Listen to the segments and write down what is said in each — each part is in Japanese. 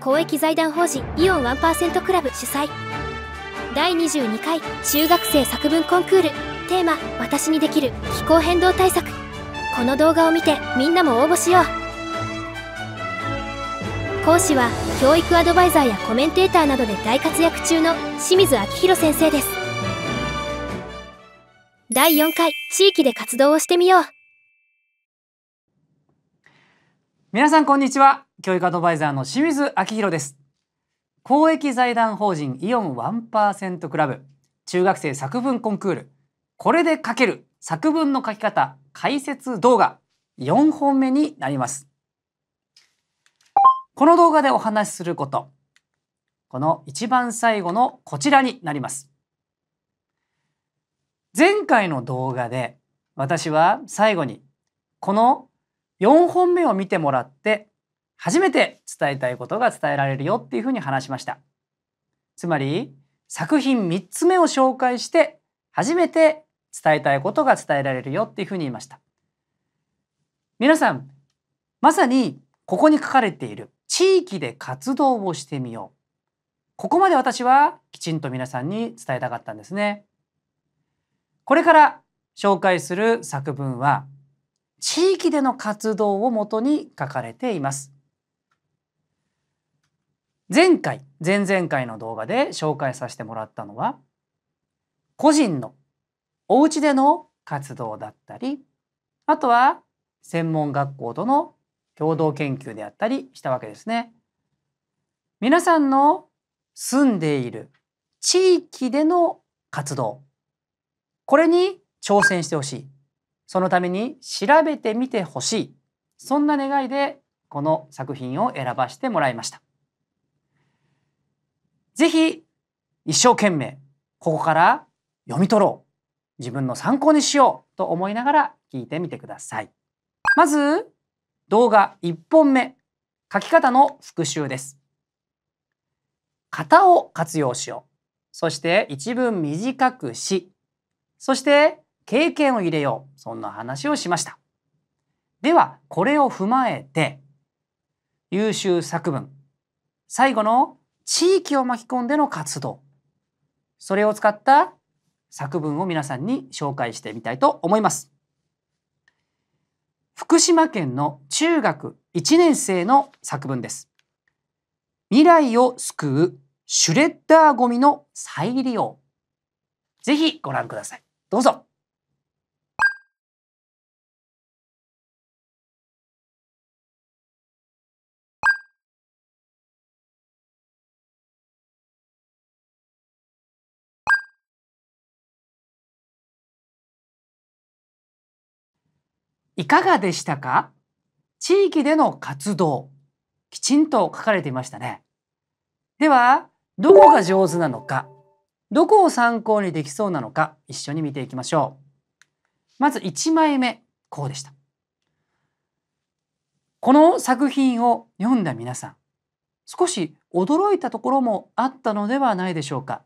公益財団法人イオンワンンパーセトクラブ主催第22回中学生作文コンクールテーマ「私にできる気候変動対策」この動画を見てみんなも応募しよう講師は教育アドバイザーやコメンテーターなどで大活躍中の清水明宏先生です第4回地域で活動をしてみよう皆さんこんにちは教育アドバイザーの清水明宏です公益財団法人イオンワンンパーセトクラブ中学生作文コンクールこれで書ける作文の書き方解説動画4本目になりますこの動画でお話しすることこの一番最後のこちらになります前回の動画で私は最後にこの4本目を見てもらって初めて伝えたいことが伝えられるよっていうふうに話しました。つまり作品3つ目を紹介して初めて伝えたいことが伝えられるよっていうふうに言いました。皆さん、まさにここに書かれている地域で活動をしてみよう。ここまで私はきちんと皆さんに伝えたかったんですね。これから紹介する作文は地域での活動をもとに書かれています。前回、前々回の動画で紹介させてもらったのは個人のお家での活動だったりあとは専門学校との共同研究であったりしたわけですね。皆さんの住んでいる地域での活動これに挑戦してほしいそのために調べてみてほしいそんな願いでこの作品を選ばせてもらいました是非一生懸命ここから読み取ろう自分の参考にしようと思いながら聞いてみてくださいまず動画1本目書き方の復習です型を活用しようそして一文短くしそして経験を入れよう。そんな話をしました。では、これを踏まえて、優秀作文。最後の地域を巻き込んでの活動。それを使った作文を皆さんに紹介してみたいと思います。福島県の中学1年生の作文です。未来を救うシュレッダーゴミの再利用。ぜひご覧ください。どうぞいかがでしたか地域での活動きちんと書かれていましたねではどこが上手なのかどこを参考にできそうなのか一緒に見ていきましょう。まず1枚目、こうでした。この作品を読んだ皆さん、少し驚いたところもあったのではないでしょうか。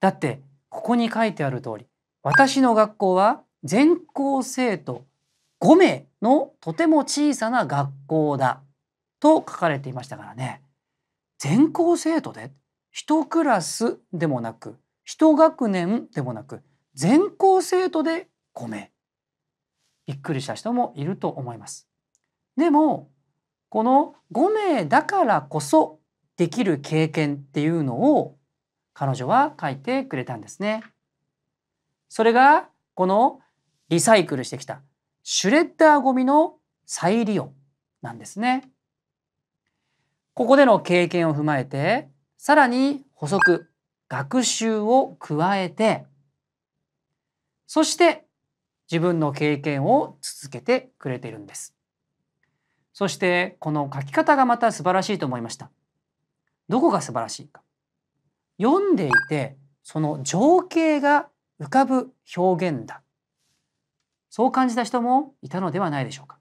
だって、ここに書いてある通り、私の学校は全校生徒5名のとても小さな学校だと書かれていましたからね。全校生徒で一クラスでもなく一学年でもなく全校生徒で5名びっくりした人もいると思います。でもこの5名だからこそできる経験っていうのを彼女は書いてくれたんですね。それがこのリサイクルしてきたシュレッダーゴミの再利用なんですね。ここでの経験を踏まえてさらに補足、学習を加えて、そして自分の経験を続けてくれているんです。そしてこの書き方がまた素晴らしいと思いました。どこが素晴らしいか。読んでいてその情景が浮かぶ表現だ。そう感じた人もいたのではないでしょうか。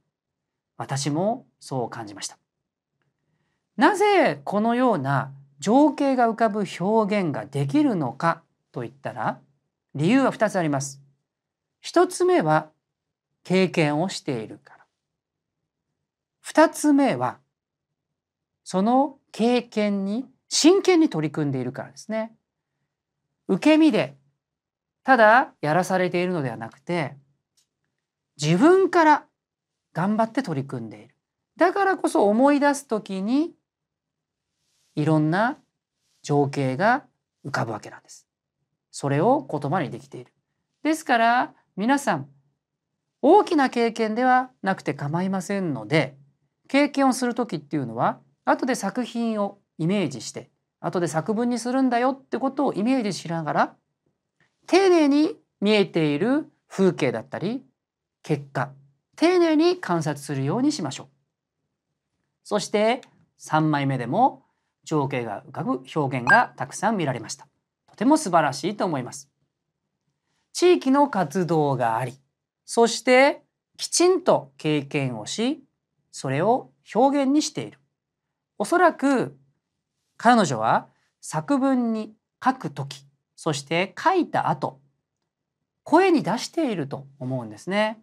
私もそう感じました。なぜこのような情景が浮かぶ表現ができるのかといったら理由は2つあります。1つ目は経験をしているから。2つ目はその経験に真剣に取り組んでいるからですね。受け身でただやらされているのではなくて自分から頑張って取り組んでいる。だからこそ思い出す時にいろんな情景が浮かぶわけなんです。それを言葉にできている。ですから皆さん大きな経験ではなくて構いませんので経験をする時っていうのは後で作品をイメージして後で作文にするんだよってことをイメージしながら丁寧に見えている風景だったり結果丁寧に観察するようにしましょう。そして3枚目でも情景が浮かぶ表現がたくさん見られましたとても素晴らしいと思います地域の活動がありそしてきちんと経験をしそれを表現にしているおそらく彼女は作文に書くときそして書いた後声に出していると思うんですね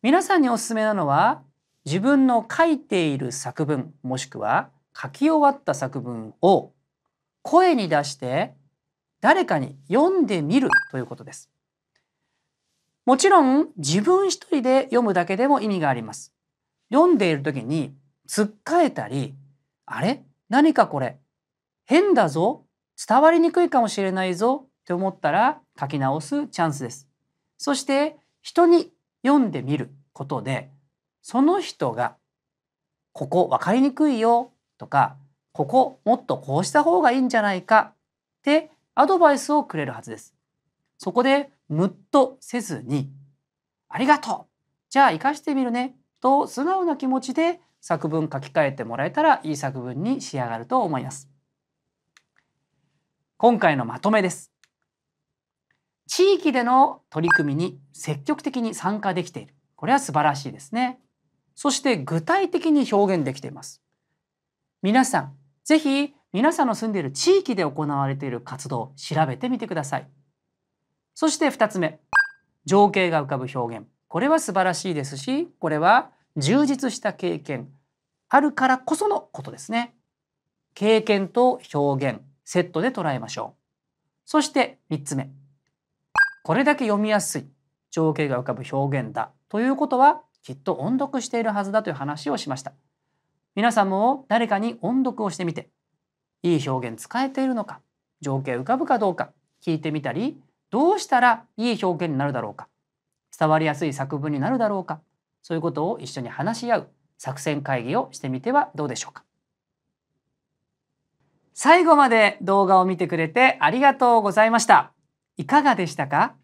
皆さんにおすすめなのは自分の書いている作文もしくは書き終わった作文を声に出して誰かに読んでみるということです。もちろん自分一人で読むだけでも意味があります。読んでいる時につっかえたり、あれ何かこれ変だぞ伝わりにくいかもしれないぞって思ったら書き直すチャンスです。そして人に読んでみることでその人がここわかりにくいよとかここもっとこうした方がいいんじゃないかってアドバイスをくれるはずです。そこでムッとせずにありがとうじゃあ生かしてみるねと素直な気持ちで作文書き換えてもらえたらいい作文に仕上がると思います。今回のまとめです。地域での取り組みに積極的に参加できている。これは素晴らしいですね。そして具体的に表現できています。皆さん、ぜひ皆さんの住んでいる地域で行われている活動調べてみてください。そして2つ目、情景が浮かぶ表現。これは素晴らしいですし、これは充実した経験、あるからこそのことですね。経験と表現、セットで捉えましょう。そして3つ目、これだけ読みやすい情景が浮かぶ表現だということはきっと音読しているはずだという話をしました。皆さんも誰かに音読をしてみていい表現使えているのか情景浮かぶかどうか聞いてみたりどうしたらいい表現になるだろうか伝わりやすい作文になるだろうかそういうことを一緒に話し合う作戦会議をしてみてはどうでしょうか最後まで動画を見てくれてありがとうございましたいかがでしたか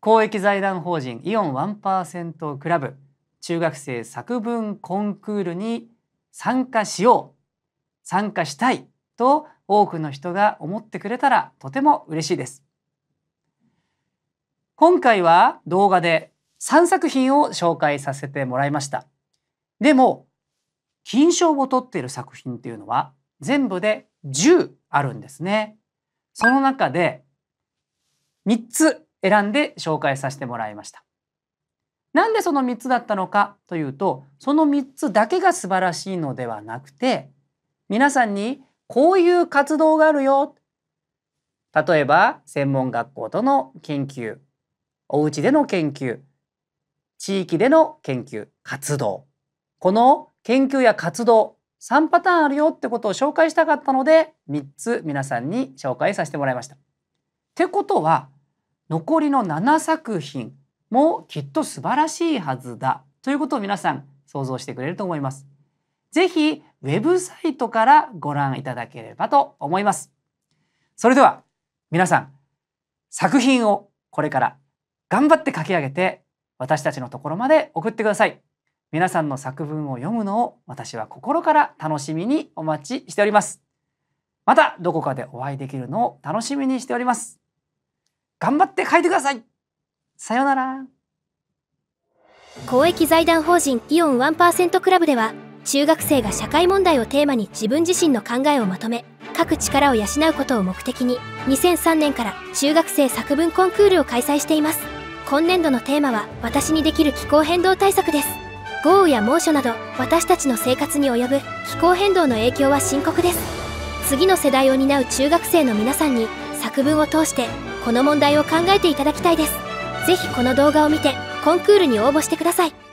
公益財団法人イオン1%クラブ中学生作文コンクールに参加しよう参加したいと多くの人が思ってくれたらとても嬉しいです今回は動画で3作品を紹介させてもらいましたでも金賞を取っている作品っていうのは全部で10あるんですねその中で3つ選んで紹介させてもらいましたなんでその3つだったのかというとその3つだけが素晴らしいのではなくて皆さんにこういう活動があるよ例えば専門学校との研究お家での研究地域での研究活動この研究や活動3パターンあるよってことを紹介したかったので3つ皆さんに紹介させてもらいました。ってことは残りの7作品もうきっと素晴らしいはずだということを皆さん想像してくれると思います。ぜひウェブサイトからご覧いただければと思います。それでは皆さん作品をこれから頑張って書き上げて私たちのところまで送ってください。皆さんの作文を読むのを私は心から楽しみにお待ちしております。またどこかでお会いできるのを楽しみにしております。頑張って書いてくださいさよなら公益財団法人イオン1%クラブでは中学生が社会問題をテーマに自分自身の考えをまとめ書く力を養うことを目的に2003年から中学生作文コンクールを開催しています今年度のテーマは私にできる気候変動対策です豪雨や猛暑など私たちの生活に及ぶ気候変動の影響は深刻です次の世代を担う中学生の皆さんに作文を通してこの問題を考えていただきたいですぜひこの動画を見てコンクールに応募してください。